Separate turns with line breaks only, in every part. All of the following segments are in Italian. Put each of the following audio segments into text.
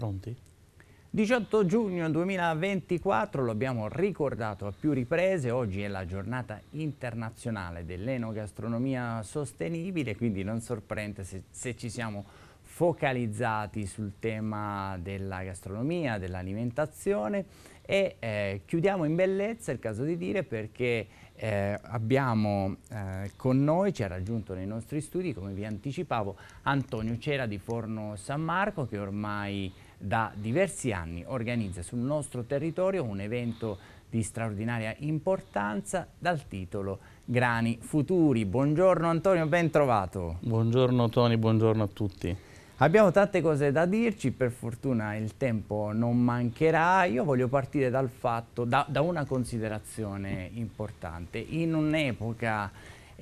Pronti?
18 giugno 2024, lo abbiamo ricordato a più riprese, oggi è la giornata internazionale dell'enogastronomia sostenibile, quindi non sorprende se, se ci siamo focalizzati sul tema della gastronomia, dell'alimentazione e eh, chiudiamo in bellezza, è il caso di dire, perché eh, abbiamo eh, con noi, ci ha raggiunto nei nostri studi, come vi anticipavo, Antonio Cera di Forno San Marco che ormai da diversi anni organizza sul nostro territorio un evento di straordinaria importanza dal titolo Grani Futuri. Buongiorno Antonio, ben trovato. Buongiorno Tony, buongiorno a tutti. Abbiamo tante cose da dirci, per fortuna il tempo non mancherà. Io voglio partire dal fatto, da, da una considerazione importante. In un'epoca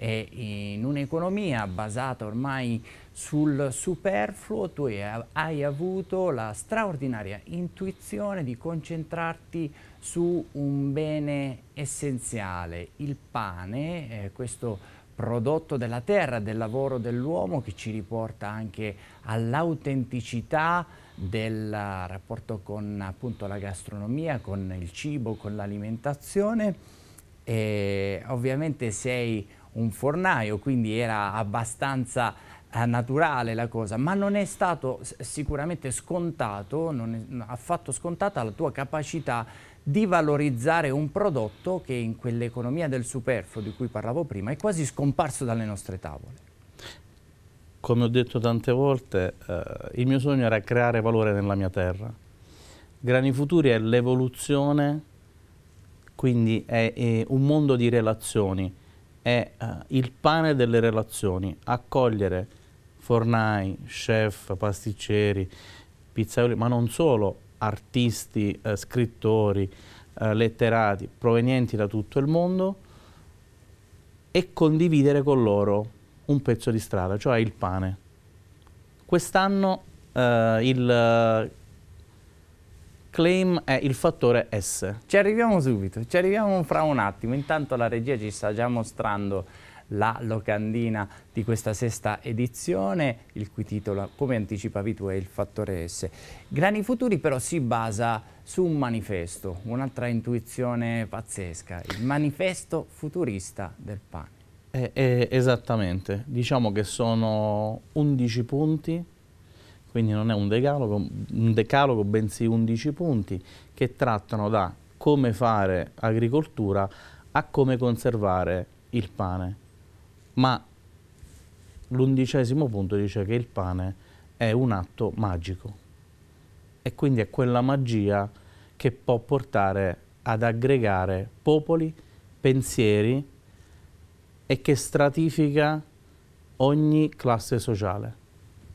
e in un'economia basata ormai sul superfluo tu hai avuto la straordinaria intuizione di concentrarti su un bene essenziale, il pane, eh, questo prodotto della terra, del lavoro dell'uomo che ci riporta anche all'autenticità del rapporto con appunto la gastronomia, con il cibo, con l'alimentazione e ovviamente sei un fornaio, quindi era abbastanza eh, naturale la cosa, ma non è stato sicuramente scontato, non è affatto scontata la tua capacità di valorizzare un prodotto che in quell'economia del superfluo di cui parlavo prima è quasi scomparso dalle nostre tavole.
Come ho detto tante volte, eh, il mio sogno era creare valore nella mia terra. Grani Futuri è l'evoluzione, quindi è, è un mondo di relazioni è uh, il pane delle relazioni, accogliere fornai, chef, pasticceri, pizzaioli, ma non solo artisti, eh, scrittori, eh, letterati provenienti da tutto il mondo e condividere con loro un pezzo di strada, cioè il pane. Quest'anno eh, il
claim è il fattore S. Ci arriviamo subito, ci arriviamo fra un attimo. Intanto la regia ci sta già mostrando la locandina di questa sesta edizione, il cui titolo, come anticipavi tu, è il fattore S. Grani Futuri però si basa su un manifesto, un'altra intuizione pazzesca, il manifesto futurista del pane.
Eh, eh, esattamente, diciamo che sono 11 punti quindi non è un decalogo, un decalogo bensì 11 punti che trattano da come fare agricoltura a come conservare il pane. Ma l'undicesimo punto dice che il pane è un atto magico e quindi è quella magia che può portare ad aggregare popoli, pensieri e che stratifica ogni classe sociale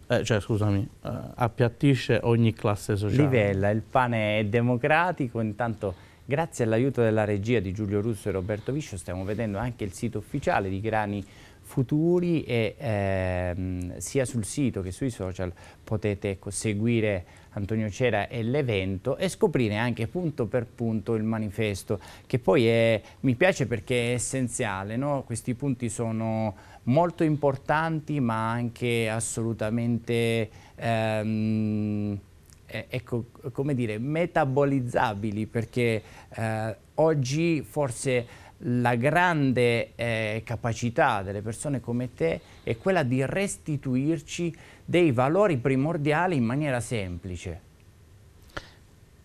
eh, cioè scusami, eh, appiattisce ogni
classe sociale. Livella, il pane è democratico, intanto grazie all'aiuto della regia di Giulio Russo e Roberto Viscio stiamo vedendo anche il sito ufficiale di Grani futuri e ehm, sia sul sito che sui social potete ecco, seguire Antonio Cera e l'evento e scoprire anche punto per punto il manifesto che poi è, mi piace perché è essenziale, no? questi punti sono molto importanti ma anche assolutamente ehm, ecco, come dire, metabolizzabili perché eh, oggi forse la grande eh, capacità delle persone come te è quella di restituirci dei valori primordiali in maniera semplice.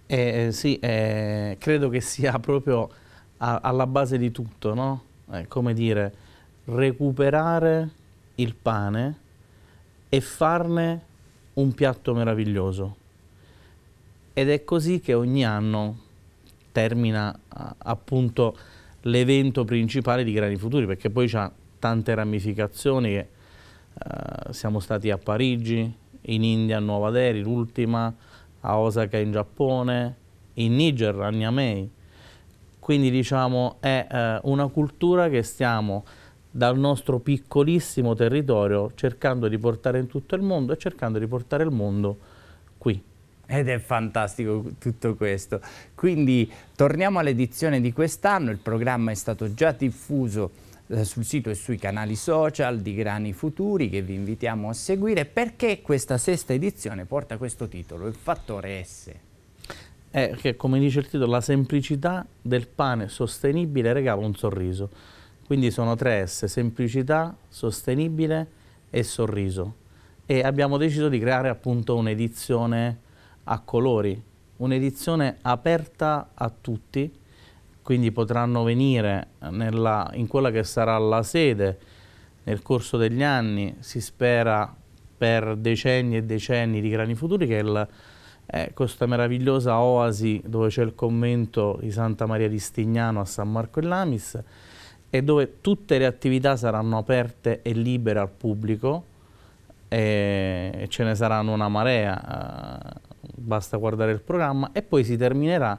Eh, eh sì, eh, credo che sia proprio a, alla base di tutto, no? Eh, come dire, recuperare il pane e farne un piatto meraviglioso. Ed è così che ogni anno termina appunto l'evento principale di Grani Futuri, perché poi c'ha tante ramificazioni che eh, siamo stati a Parigi, in India a Nuova Delhi, l'ultima a Osaka in Giappone, in Niger a Niamey. Quindi diciamo è eh, una cultura che stiamo dal nostro piccolissimo territorio cercando di portare in tutto il mondo e cercando di portare il mondo
ed è fantastico tutto questo. Quindi torniamo all'edizione di quest'anno, il programma è stato già diffuso eh, sul sito e sui canali social di Grani Futuri che vi invitiamo a seguire perché questa sesta edizione porta questo titolo, il fattore S. È che come dice il titolo, la semplicità del pane
sostenibile regala un sorriso. Quindi sono tre S, semplicità, sostenibile e sorriso. E abbiamo deciso di creare appunto un'edizione a colori, un'edizione aperta a tutti, quindi potranno venire nella, in quella che sarà la sede nel corso degli anni, si spera per decenni e decenni di grani futuri, che è, il, è questa meravigliosa oasi dove c'è il convento di Santa Maria di Stignano a San Marco e Lamis e dove tutte le attività saranno aperte e libere al pubblico e ce ne saranno una marea eh, basta guardare il programma e poi si terminerà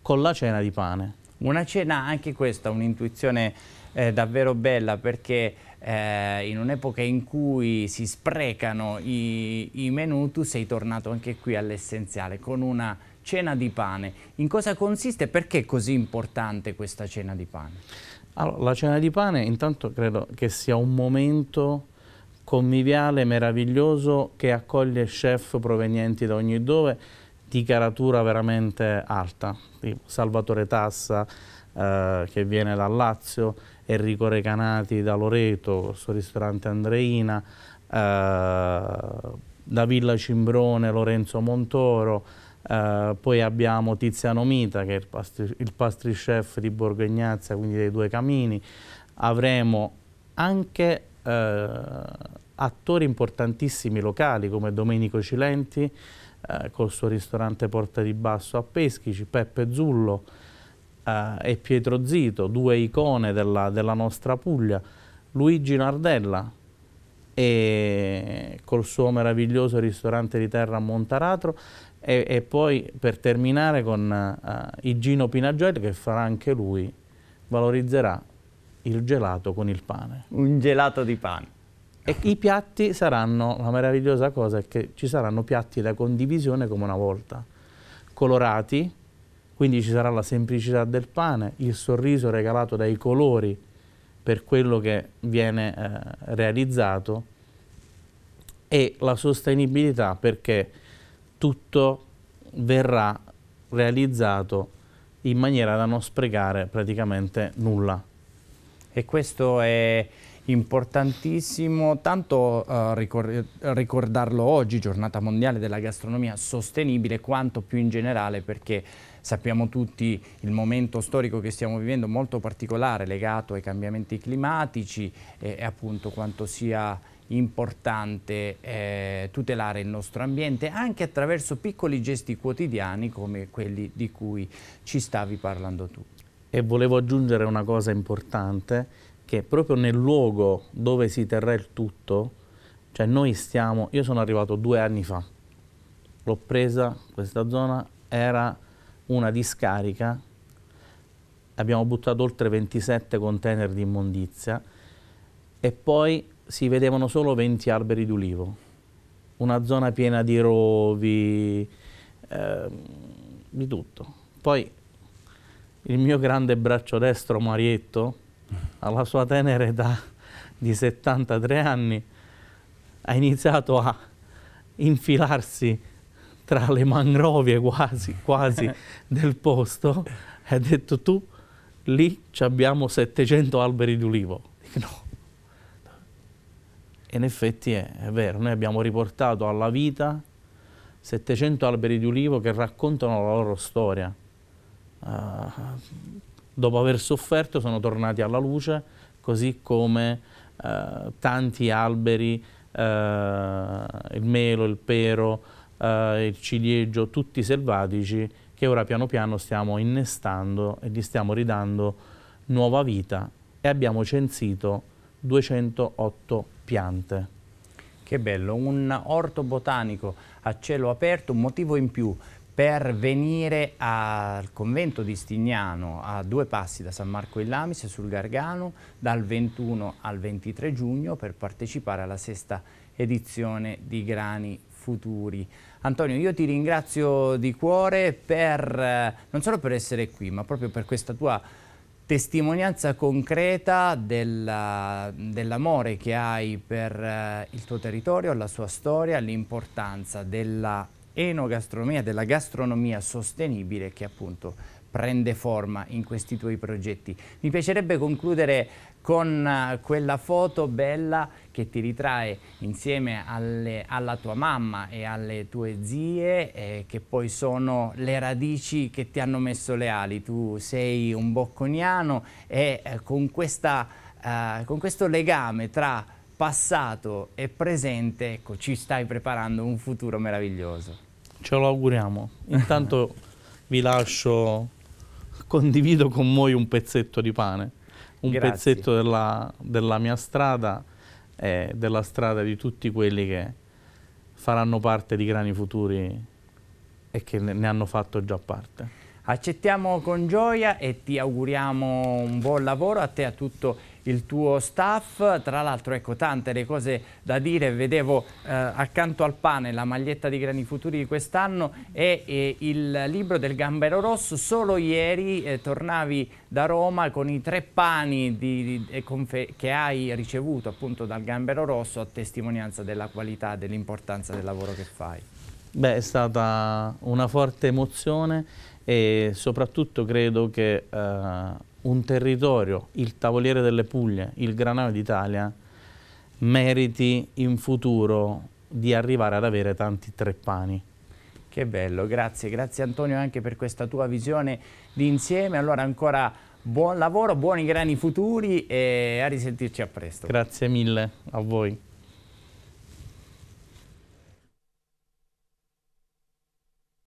con la cena di pane. Una cena,
anche questa, un'intuizione eh, davvero bella perché eh, in un'epoca in cui si sprecano i, i menù tu sei tornato anche qui all'essenziale con una cena di pane. In cosa consiste e perché è così importante questa cena di pane?
Allora, la cena di pane intanto credo che sia un momento conviviale, meraviglioso, che accoglie chef provenienti da ogni dove, di caratura veramente alta, Salvatore Tassa eh, che viene dal Lazio, Enrico Recanati da Loreto, il suo ristorante Andreina, eh, da Villa Cimbrone, Lorenzo Montoro, eh, poi abbiamo Tiziano Mita che è il pastry, il pastry chef di Borgo Ignazia, quindi dei due camini, avremo anche eh, attori importantissimi locali come Domenico Cilenti eh, col suo ristorante Porta di Basso a Peschici, Peppe Zullo eh, e Pietro Zito, due icone della, della nostra Puglia, Luigi Nardella e col suo meraviglioso ristorante di terra a Montaratro e, e poi per terminare con eh, Igino Pinagelli che farà anche lui, valorizzerà il gelato con il pane. Un gelato di pane. E i piatti saranno, la meravigliosa cosa è che ci saranno piatti da condivisione come una volta, colorati, quindi ci sarà la semplicità del pane, il sorriso regalato dai colori per quello che viene eh, realizzato e la sostenibilità perché tutto verrà realizzato in maniera da non sprecare
praticamente nulla. E questo è importantissimo, tanto eh, ricor ricordarlo oggi, giornata mondiale della gastronomia sostenibile, quanto più in generale perché sappiamo tutti il momento storico che stiamo vivendo molto particolare legato ai cambiamenti climatici e, e appunto quanto sia importante eh, tutelare il nostro ambiente anche attraverso piccoli gesti quotidiani come quelli di cui ci stavi parlando tu. E
volevo aggiungere una cosa importante che proprio nel luogo dove si terrà il tutto, cioè noi stiamo, io sono arrivato due anni fa, l'ho presa, questa zona era una discarica, abbiamo buttato oltre 27 container di immondizia e poi si vedevano solo 20 alberi d'ulivo, una zona piena di rovi, eh, di tutto. Poi il mio grande braccio destro, Marietto, alla sua tenera età di 73 anni, ha iniziato a infilarsi tra le mangrovie quasi, quasi del posto e ha detto tu lì abbiamo 700 alberi d'ulivo. No. E in effetti è, è vero, noi abbiamo riportato alla vita 700 alberi d'ulivo che raccontano la loro storia. Uh, dopo aver sofferto sono tornati alla luce, così come eh, tanti alberi, eh, il melo, il pero, eh, il ciliegio, tutti selvatici che ora piano piano stiamo innestando e gli stiamo ridando nuova vita e abbiamo censito 208
piante. Che bello, un orto botanico a cielo aperto, un motivo in più per venire al convento di Stignano a due passi da San Marco in Lamis sul Gargano dal 21 al 23 giugno per partecipare alla sesta edizione di Grani Futuri. Antonio, io ti ringrazio di cuore per, eh, non solo per essere qui, ma proprio per questa tua testimonianza concreta dell'amore dell che hai per eh, il tuo territorio, la sua storia, l'importanza della enogastronomia, della gastronomia sostenibile che appunto prende forma in questi tuoi progetti. Mi piacerebbe concludere con eh, quella foto bella che ti ritrae insieme alle, alla tua mamma e alle tue zie eh, che poi sono le radici che ti hanno messo le ali. Tu sei un bocconiano e eh, con, questa, eh, con questo legame tra passato e presente, ecco, ci stai preparando un futuro meraviglioso. Ce lo auguriamo. Intanto vi
lascio, condivido con voi un pezzetto di pane, un Grazie. pezzetto della, della, mia strada e eh, della strada di tutti quelli che faranno parte di Grani futuri
e che ne hanno fatto già parte. Accettiamo con gioia e ti auguriamo un buon lavoro a te e a tutto il il tuo staff. Tra l'altro, ecco, tante le cose da dire. Vedevo eh, accanto al pane la maglietta di Grani Futuri di quest'anno e, e, il libro del Gambero Rosso. Solo ieri eh, tornavi da Roma con i tre pani di, di, che hai ricevuto appunto dal Gambero Rosso a testimonianza della qualità, e dell'importanza del lavoro che fai.
Beh, è stata una forte emozione e soprattutto credo che eh, un territorio, il Tavoliere delle Puglie, il Graname d'Italia, meriti
in futuro di arrivare ad avere tanti treppani. Che bello, grazie, grazie Antonio anche per questa tua visione di insieme. Allora ancora buon lavoro, buoni grani futuri e a risentirci a presto.
Grazie mille a voi.